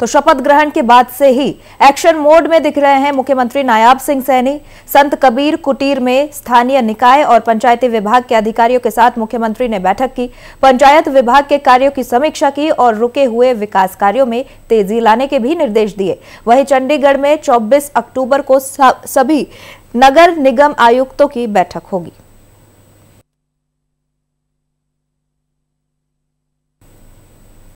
तो शपथ ग्रहण के बाद से ही एक्शन मोड में दिख रहे हैं मुख्यमंत्री नायाब सिंह सैनी संत कबीर कुटीर में स्थानीय निकाय और पंचायती विभाग के अधिकारियों के साथ मुख्यमंत्री ने बैठक की पंचायत विभाग के कार्यों की समीक्षा की और रुके हुए विकास कार्यो में तेजी लाने के भी निर्देश दिए वही चंडीगढ़ में चौबीस अक्टूबर को सभी नगर निगम आयुक्तों की बैठक होगी